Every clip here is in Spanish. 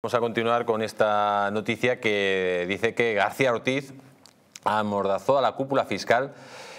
Vamos a continuar con esta noticia que dice que García Ortiz amordazó a la cúpula fiscal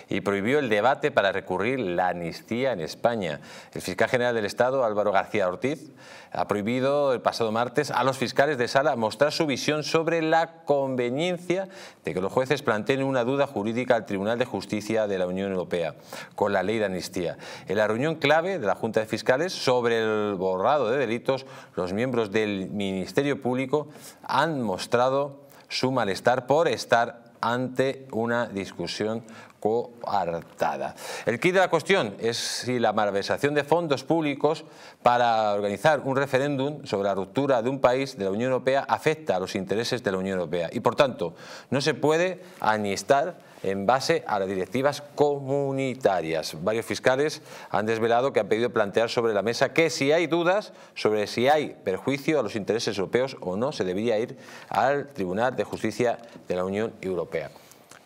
y prohibió el debate para recurrir la amnistía en España. El fiscal general del Estado, Álvaro García Ortiz, ha prohibido el pasado martes a los fiscales de sala mostrar su visión sobre la conveniencia de que los jueces planteen una duda jurídica al Tribunal de Justicia de la Unión Europea con la ley de amnistía. En la reunión clave de la Junta de Fiscales sobre el borrado de delitos, los miembros del Ministerio Público han mostrado su malestar por estar ante una discusión coartada. El kit de la cuestión es si la malversación de fondos públicos para organizar un referéndum sobre la ruptura de un país de la Unión Europea afecta a los intereses de la Unión Europea y por tanto no se puede anistar en base a las directivas comunitarias. Varios fiscales han desvelado que han pedido plantear sobre la mesa que si hay dudas sobre si hay perjuicio a los intereses europeos o no, se debería ir al Tribunal de Justicia de la Unión Europea.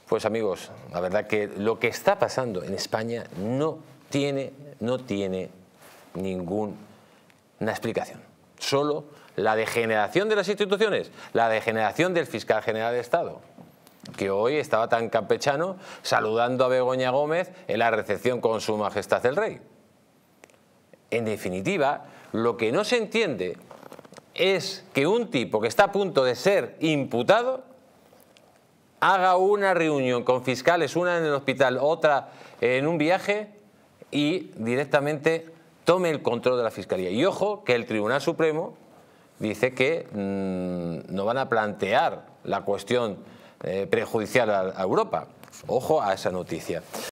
Pues amigos, la verdad que lo que está pasando en España no tiene, no tiene ninguna explicación. Solo la degeneración de las instituciones, la degeneración del fiscal general de Estado, que hoy estaba tan campechano saludando a Begoña Gómez en la recepción con su majestad el rey. En definitiva, lo que no se entiende es que un tipo que está a punto de ser imputado haga una reunión con fiscales, una en el hospital, otra en un viaje y directamente tome el control de la fiscalía. Y ojo que el Tribunal Supremo dice que mm, no van a plantear la cuestión eh, prejudicial a Europa. Ojo a esa noticia.